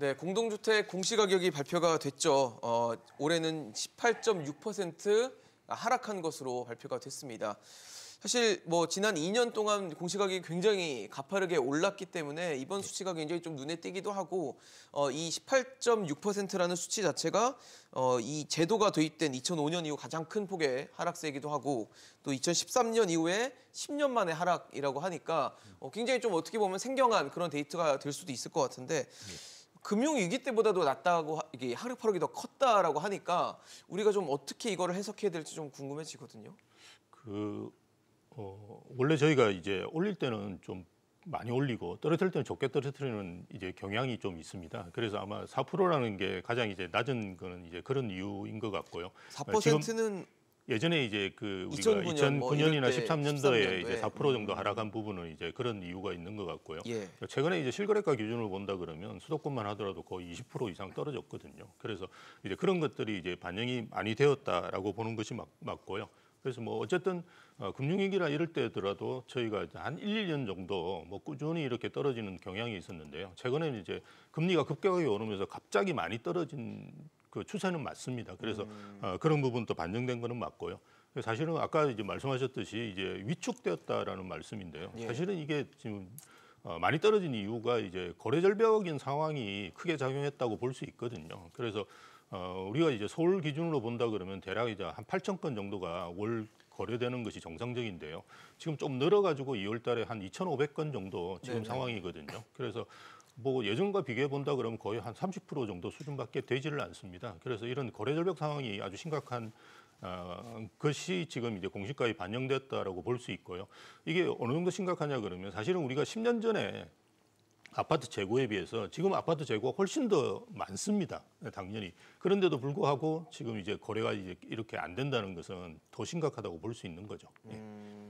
네, 공동주택 공시가격이 발표가 됐죠. 어, 올해는 18.6% 하락한 것으로 발표가 됐습니다. 사실 뭐 지난 2년 동안 공시가격이 굉장히 가파르게 올랐기 때문에 이번 수치가 굉장히 좀 눈에 띄기도 하고 어, 이 18.6%라는 수치 자체가 어, 이 제도가 도입된 2005년 이후 가장 큰 폭의 하락세이기도 하고 또 2013년 이후에 10년 만에 하락이라고 하니까 어, 굉장히 좀 어떻게 보면 생경한 그런 데이터가 될 수도 있을 것 같은데 네. 금융위기 때보다도 낫다고 이게 하락폭이 더 컸다라고 하니까 우리가 좀 어떻게 이거를 해석해야 될지 좀 궁금해지거든요. 그 어, 원래 저희가 이제 올릴 때는 좀 많이 올리고 떨어뜨릴 때는 적게 떨어뜨리는 이제 경향이 좀 있습니다. 그래서 아마 4%라는 게 가장 이제 낮은 거는 이제 그런 이유인 것 같고요. 4%는 예전에 이제 그 우리가 2009년, 뭐 2009년 이나 13년도에 이제 4% 음. 정도 하락한 부분은 이제 그런 이유가 있는 것 같고요. 예. 그러니까 최근에 이제 실거래가 기준으로 본다 그러면 수도권만 하더라도 거의 20% 이상 떨어졌거든요. 그래서 이제 그런 것들이 이제 반영이 많이 되었다라고 보는 것이 맞, 맞고요. 그래서 뭐 어쨌든 어, 금융위기나 이럴 때더라도 저희가 한 1, 2년 정도 뭐 꾸준히 이렇게 떨어지는 경향이 있었는데요. 최근에는 이제 금리가 급격하게 오르면서 갑자기 많이 떨어진 그 추세는 맞습니다. 그래서 음. 어, 그런 부분도 반영된 거는 맞고요. 사실은 아까 이제 말씀하셨듯이 이제 위축되었다라는 말씀인데요. 예. 사실은 이게 지금 어, 많이 떨어진 이유가 이제 거래 절벽인 상황이 크게 작용했다고 볼 수 있거든요. 그래서 어, 우리가 이제 서울 기준으로 본다 그러면 대략 이제 한 8천 건 정도가 월 거래되는 것이 정상적인데요. 지금 좀 늘어가지고 2월 달에 한 2,500건 정도 지금 네네. 상황이거든요. 그래서 뭐 예전과 비교해 본다 그러면 거의 한 30% 정도 수준밖에 되지를 않습니다. 그래서 이런 거래 절벽 상황이 아주 심각한 어, 것이 지금 이제 공시가에 반영됐다라고 볼 수 있고요. 이게 어느 정도 심각하냐 그러면 사실은 우리가 10년 전에 아파트 재고에 비해서 지금 아파트 재고가 훨씬 더 많습니다. 당연히. 그런데도 불구하고 지금 이제 거래가 이제 이렇게 안 된다는 것은 더 심각하다고 볼 수 있는 거죠. 예. 음...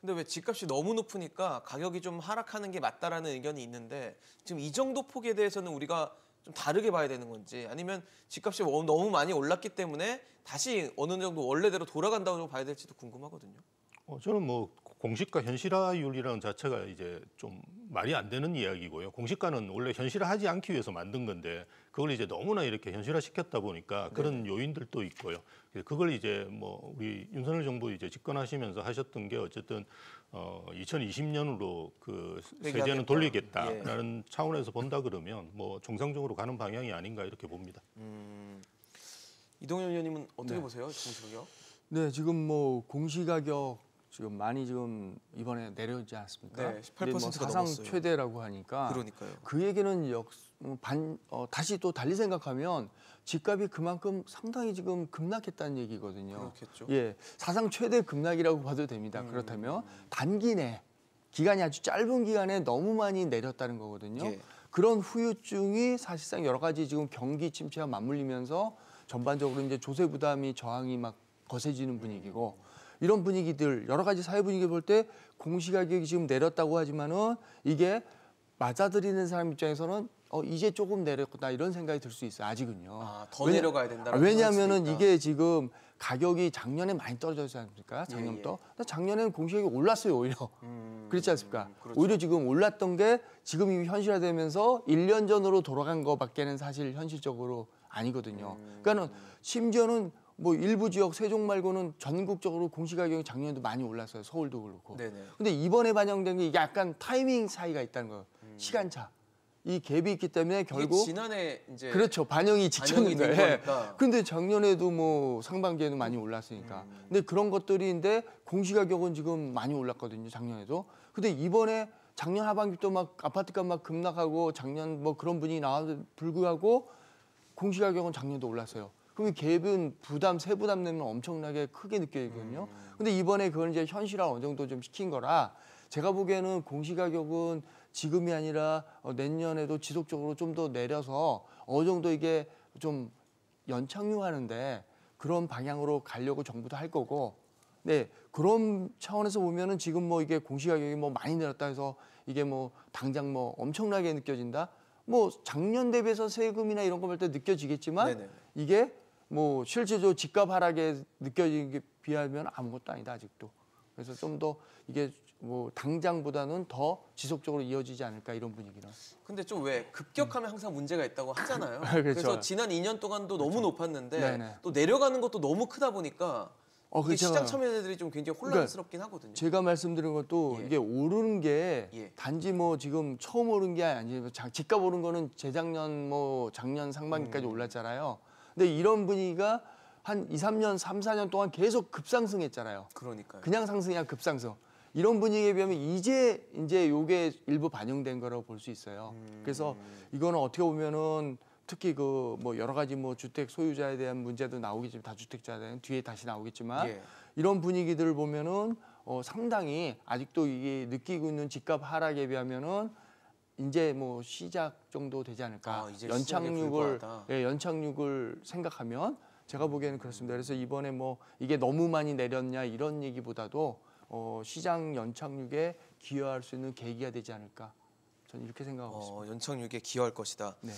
근데 왜 집값이 너무 높으니까 가격이 좀 하락하는 게 맞다라는 의견이 있는데 지금 이 정도 폭에 대해서는 우리가 좀 다르게 봐야 되는 건지 아니면 집값이 어, 너무 많이 올랐기 때문에 다시 어느 정도 원래대로 돌아간다고 봐야 될지도 궁금하거든요. 어, 저는 뭐 공식과현실화윤리라는 자체가 이제 좀 말이 안 되는 이야기고요. 공식과는 원래 현실화하지 않기 위해서 만든 건데 그걸 이제 너무나 이렇게 현실화시켰다 보니까 그런 네. 요인들도 있고요. 그걸 이제 뭐 우리 윤석열 정부 이제 집권하시면서 하셨던 게 어쨌든 어 2020년으로 그 세제는 돌리겠다라는 예. 차원에서 본다 그러면 뭐 정상적으로 가는 방향이 아닌가 이렇게 봅니다. 음, 이동현 의원님은 어떻게 네. 보세요? 공시가격? 네, 지금 뭐 공시가격 지금 많이 지금 이번에 내려오지 않습니까? 네, 18%가 뭐 사상 넘었어요. 최대라고 하니까 그러니까요. 그 얘기는 역, 반, 어, 다시 또 달리 생각하면 집값이 그만큼 상당히 지금 급락했다는 얘기거든요. 그렇겠죠. 예, 사상 최대 급락이라고 봐도 됩니다. 음. 그렇다면 단기 내 기간이 아주 짧은 기간에 너무 많이 내렸다는 거거든요. 예. 그런 후유증이 사실상 여러 가지 지금 경기 침체와 맞물리면서 전반적으로 이제 조세 부담이 저항이 막 거세지는 분위기고. 이런 분위기들 여러 가지 사회 분위기 볼 때 공시가격이 지금 내렸다고 하지만은 이게 맞아들이는 사람 입장에서는 어 이제 조금 내렸구나 이런 생각이 들 수 있어요. 아직은요. 아, 더 왜냐, 내려가야 된다. 왜냐하면은 이게 지금 가격이 작년에 많이 떨어졌지 않습니까? 예, 작년부터. 예, 예. 작년에는 공시가격이 올랐어요, 오히려. 음, 그렇지 않습니까? 음, 그렇죠. 오히려 지금 올랐던 게 지금 이미 현실화되면서 1년 전으로 돌아간 거밖에는 사실 현실적으로 아니거든요. 음, 그러니까는 심지어는 뭐 일부 지역 세종 말고는 전국적으로 공시가격이 작년에도 많이 올랐어요. 서울도 그렇고. 네네. 근데 이번에 반영된 게 약간 타이밍 사이가 있다는 거예요. 음. 시간차. 이 갭이 있기 때문에 결국 지난해 이제 그렇죠 반영이 직전인 거예요. 근데 작년에도 뭐 상반기에는 많이 올랐으니까. 음. 근데 그런 것들이인데 공시가격은 지금 많이 올랐거든요. 작년에도. 근데 이번에 작년 하반기또 막 아파트값 막 급락하고 작년 뭐 그런 분위기 나와도 불구하고 공시가격은 작년도 올랐어요. 그럼 이 갭은 부담, 세부담 내면 엄청나게 크게 느껴지거든요. 음. 근데 이번에 그걸 이제 현실화 어느 정도 좀 시킨 거라 제가 보기에는 공시가격은 지금이 아니라 어, 내년에도 지속적으로 좀 더 내려서 어느 정도 이게 좀 연착륙하는데 그런 방향으로 가려고 정부도 할 거고 네 그런 차원에서 보면은 지금 뭐 이게 공시가격이 뭐 많이 내렸다 해서 이게 뭐 당장 뭐 엄청나게 느껴진다 뭐 작년 대비해서 세금이나 이런 거 볼 때 느껴지겠지만 네네. 이게 뭐 실제로 집값 하락에 느껴지게 비하면 아무것도 아니다 아직도. 그래서 좀 더 이게 뭐 당장보다는 더 지속적으로 이어지지 않을까 이런 분위기라. 근데 좀 왜 급격하면 음. 항상 문제가 있다고 하잖아요. 그렇죠. 그래서 지난 2년 동안도 그렇죠. 너무 높았는데 네네. 또 내려가는 것도 너무 크다 보니까 어, 그 시장 참여자들이 좀 굉장히 그러니까 혼란스럽긴 그러니까 하거든요. 제가 말씀드린 것도 예. 이게 오르는 게 예. 단지 뭐 지금 처음 오른 게 아니고 집값 오른 거는 재작년 뭐 작년 상반기까지 음. 올랐잖아요. 근데 이런 분위기가 한 2, 3년, 3, 4년 동안 계속 급상승했잖아요. 그러니까요. 그냥 상승이 야 급상승. 이런 분위기에 비하면 이제 이제 요게 일부 반영된 거라고 볼 수 있어요. 음... 그래서 이거는 어떻게 보면은 특히 그 뭐 여러 가지 뭐 주택 소유자에 대한 문제도 나오겠지만 다주택자에 대한 뒤에 다시 나오겠지만 예. 이런 분위기들을 보면은 어 상당히 아직도 이게 느끼고 있는 집값 하락에 비하면은 이제 뭐 시작 정도 되지 않을까. 아, 연착륙을 예, 연착륙을 생각하면 제가 보기에는 그렇습니다. 그래서 이번에 뭐 이게 너무 많이 내렸냐 이런 얘기보다도 어, 시장 연착륙에 기여할 수 있는 계기가 되지 않을까. 저는 이렇게 생각하고 어, 있습니다. 연착륙에 기여할 것이다. 네.